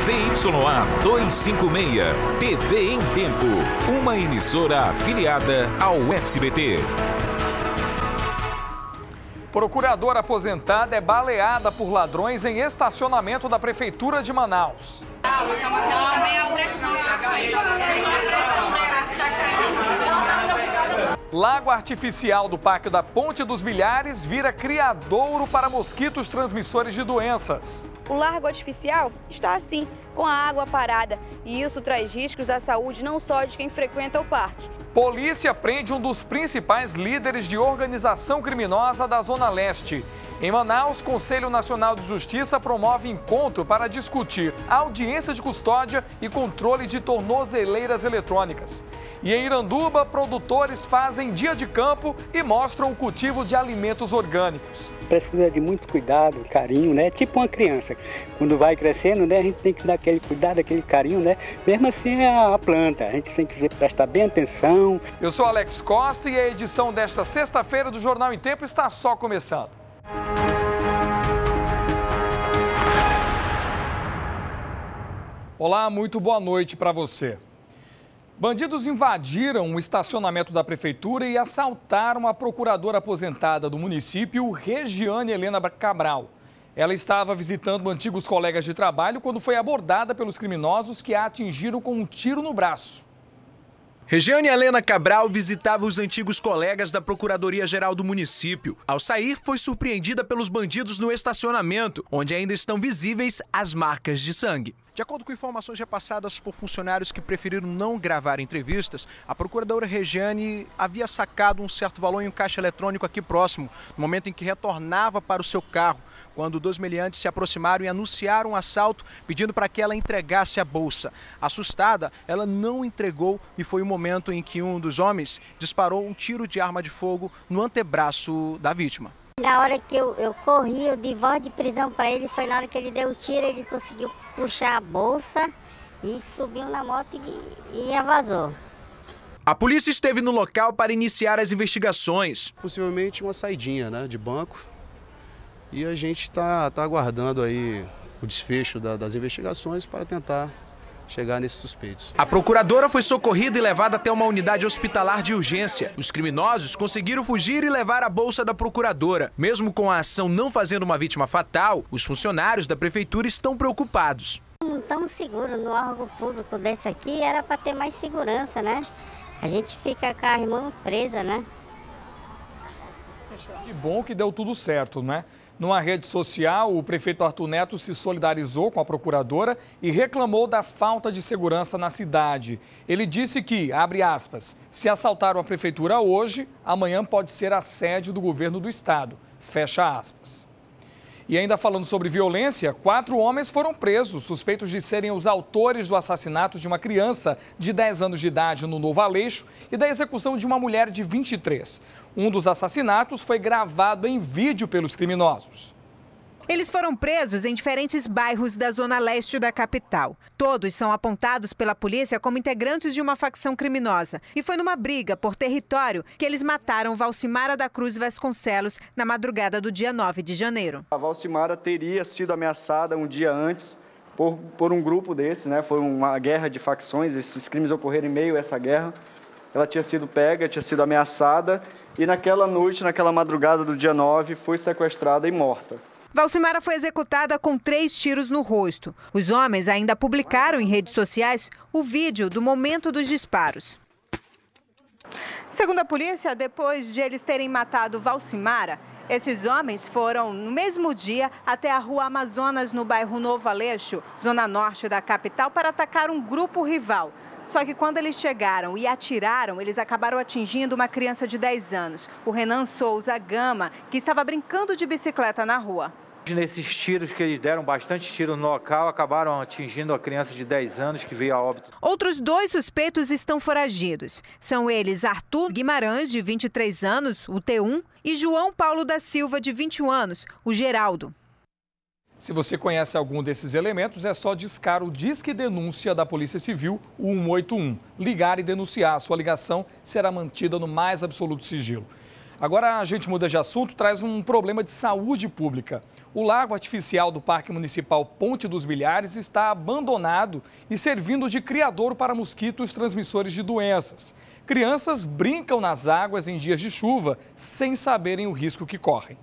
ZYA 256, TV em Tempo, uma emissora afiliada ao SBT. Procuradora aposentada é baleada por ladrões em estacionamento da Prefeitura de Manaus. Lago artificial do Parque da Ponte dos Milhares vira criadouro para mosquitos transmissores de doenças. O largo artificial está assim, com a água parada, e isso traz riscos à saúde não só de quem frequenta o parque. Polícia prende um dos principais líderes de organização criminosa da Zona Leste. Em Manaus, Conselho Nacional de Justiça promove encontro para discutir audiência de custódia e controle de tornozeleiras eletrônicas. E em Iranduba, produtores fazem dia de campo e mostram o cultivo de alimentos orgânicos. Precisa de muito cuidado, carinho, né? Tipo uma criança. Quando vai crescendo, né, a gente tem que dar aquele cuidado, aquele carinho, né? Mesmo assim é a planta, a gente tem que prestar bem atenção. Eu sou Alex Costa e a edição desta sexta-feira do Jornal em Tempo está só começando. Olá, muito boa noite para você. Bandidos invadiram o estacionamento da prefeitura e assaltaram a procuradora aposentada do município, Regiane Helena Cabral. Ela estava visitando antigos colegas de trabalho quando foi abordada pelos criminosos que a atingiram com um tiro no braço. Regiane Helena Cabral visitava os antigos colegas da Procuradoria-Geral do município. Ao sair, foi surpreendida pelos bandidos no estacionamento, onde ainda estão visíveis as marcas de sangue. De acordo com informações repassadas por funcionários que preferiram não gravar entrevistas, a procuradora Regiane havia sacado um certo valor em um caixa eletrônico aqui próximo, no momento em que retornava para o seu carro, quando dois meliantes se aproximaram e anunciaram um assalto, pedindo para que ela entregasse a bolsa. Assustada, ela não entregou e foi o momento em que um dos homens disparou um tiro de arma de fogo no antebraço da vítima. Na hora que eu, eu corri, eu dei voz de prisão para ele, foi na hora que ele deu o tiro, ele conseguiu puxar a bolsa e subiu na moto e, e avazou. A polícia esteve no local para iniciar as investigações. Possivelmente uma saidinha né, de banco. E a gente está tá aguardando aí o desfecho da, das investigações para tentar chegar nesses suspeitos. A procuradora foi socorrida e levada até uma unidade hospitalar de urgência. Os criminosos conseguiram fugir e levar a bolsa da procuradora. Mesmo com a ação não fazendo uma vítima fatal, os funcionários da prefeitura estão preocupados. Não tão seguro no órgão público desse aqui era para ter mais segurança, né? A gente fica com a irmã presa, né? Que bom que deu tudo certo, né? Numa rede social, o prefeito Arthur Neto se solidarizou com a procuradora e reclamou da falta de segurança na cidade. Ele disse que, abre aspas, se assaltaram a prefeitura hoje, amanhã pode ser a sede do governo do estado. Fecha aspas. E ainda falando sobre violência, quatro homens foram presos, suspeitos de serem os autores do assassinato de uma criança de 10 anos de idade no Novo Aleixo e da execução de uma mulher de 23. Um dos assassinatos foi gravado em vídeo pelos criminosos. Eles foram presos em diferentes bairros da zona leste da capital. Todos são apontados pela polícia como integrantes de uma facção criminosa. E foi numa briga por território que eles mataram Valcimara da Cruz Vasconcelos na madrugada do dia 9 de janeiro. A Valcimara teria sido ameaçada um dia antes por, por um grupo desses, né? Foi uma guerra de facções, esses crimes ocorreram em meio a essa guerra. Ela tinha sido pega, tinha sido ameaçada e naquela noite, naquela madrugada do dia 9, foi sequestrada e morta. Valcimara foi executada com três tiros no rosto. Os homens ainda publicaram em redes sociais o vídeo do momento dos disparos. Segundo a polícia, depois de eles terem matado Valcimara, esses homens foram, no mesmo dia, até a rua Amazonas, no bairro Novo Aleixo, zona norte da capital, para atacar um grupo rival. Só que quando eles chegaram e atiraram, eles acabaram atingindo uma criança de 10 anos, o Renan Souza Gama, que estava brincando de bicicleta na rua. Nesses tiros que eles deram, bastante tiro no local, acabaram atingindo a criança de 10 anos que veio a óbito. Outros dois suspeitos estão foragidos. São eles Arthur Guimarães, de 23 anos, o T1, e João Paulo da Silva, de 21 anos, o Geraldo. Se você conhece algum desses elementos, é só discar o Disque Denúncia da Polícia Civil 181. Ligar e denunciar. Sua ligação será mantida no mais absoluto sigilo. Agora a gente muda de assunto, traz um problema de saúde pública. O lago artificial do Parque Municipal Ponte dos Milhares está abandonado e servindo de criador para mosquitos transmissores de doenças. Crianças brincam nas águas em dias de chuva sem saberem o risco que correm.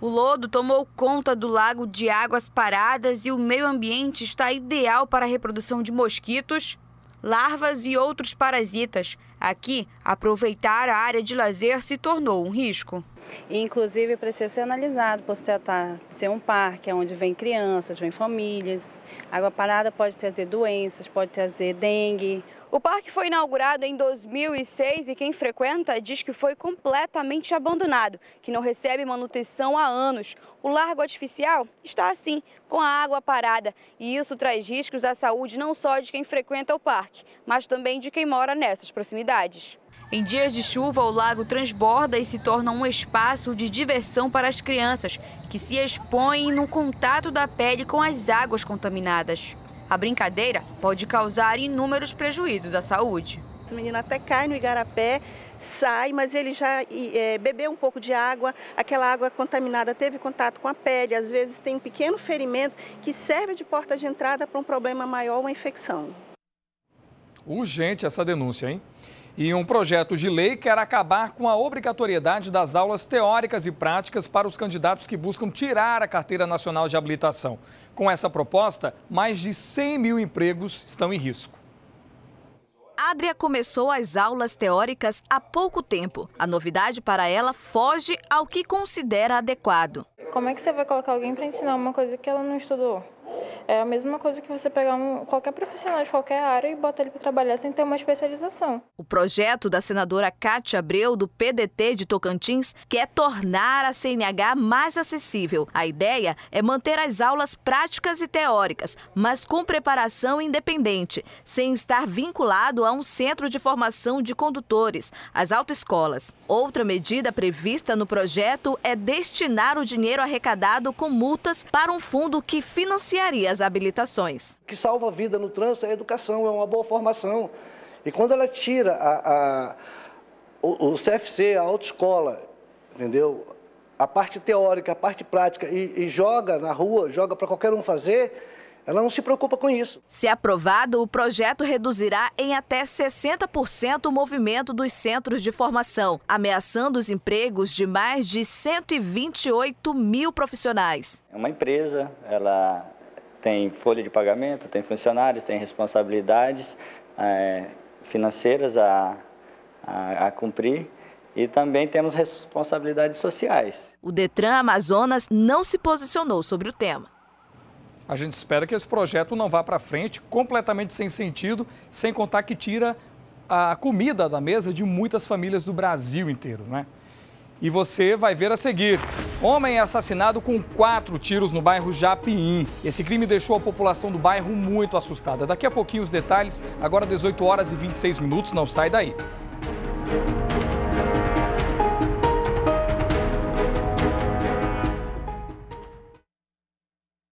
O lodo tomou conta do lago de águas paradas e o meio ambiente está ideal para a reprodução de mosquitos, larvas e outros parasitas. Aqui, aproveitar a área de lazer se tornou um risco. Inclusive, precisa ser analisado por se tratar de tá, ser um parque onde vem crianças, vem famílias. Água parada pode trazer doenças, pode trazer dengue. O parque foi inaugurado em 2006 e quem frequenta diz que foi completamente abandonado, que não recebe manutenção há anos. O largo artificial está assim, com a água parada, e isso traz riscos à saúde não só de quem frequenta o parque, mas também de quem mora nessas proximidades atividades. Em dias de chuva, o lago transborda e se torna um espaço de diversão para as crianças, que se expõem no contato da pele com as águas contaminadas. A brincadeira pode causar inúmeros prejuízos à saúde. O menino até cai no igarapé, sai, mas ele já é, bebeu um pouco de água, aquela água contaminada teve contato com a pele, às vezes tem um pequeno ferimento que serve de porta de entrada para um problema maior, uma infecção. Urgente essa denúncia, hein? E um projeto de lei quer acabar com a obrigatoriedade das aulas teóricas e práticas para os candidatos que buscam tirar a Carteira Nacional de Habilitação. Com essa proposta, mais de 100 mil empregos estão em risco. Adria começou as aulas teóricas há pouco tempo. A novidade para ela foge ao que considera adequado. Como é que você vai colocar alguém para ensinar uma coisa que ela não estudou? É a mesma coisa que você pegar um, qualquer profissional de qualquer área e botar ele para trabalhar sem ter uma especialização. O projeto da senadora Cátia Abreu, do PDT de Tocantins, quer tornar a CNH mais acessível. A ideia é manter as aulas práticas e teóricas, mas com preparação independente, sem estar vinculado a um centro de formação de condutores, as autoescolas. Outra medida prevista no projeto é destinar o dinheiro arrecadado com multas para um fundo que financiaria das habilitações. O que salva a vida no trânsito é a educação, é uma boa formação. E quando ela tira a, a, o, o, CFC, a autoescola, entendeu? A parte teórica, a parte prática e, e joga na rua, joga para qualquer um fazer, ela não se preocupa com isso. Se aprovado, o projeto reduzirá em até 60% o movimento dos centros de formação, ameaçando os empregos de mais de 128 mil profissionais. É uma empresa, ela tem folha de pagamento, tem funcionários, tem responsabilidades é, financeiras a, a, a cumprir e também temos responsabilidades sociais. O Detran Amazonas não se posicionou sobre o tema. A gente espera que esse projeto não vá para frente completamente sem sentido, sem contar que tira a comida da mesa de muitas famílias do Brasil inteiro, né? e você vai ver a seguir. Homem é assassinado com quatro tiros no bairro Japiim. Esse crime deixou a população do bairro muito assustada. Daqui a pouquinho os detalhes, agora 18 horas e 26 minutos, não sai daí.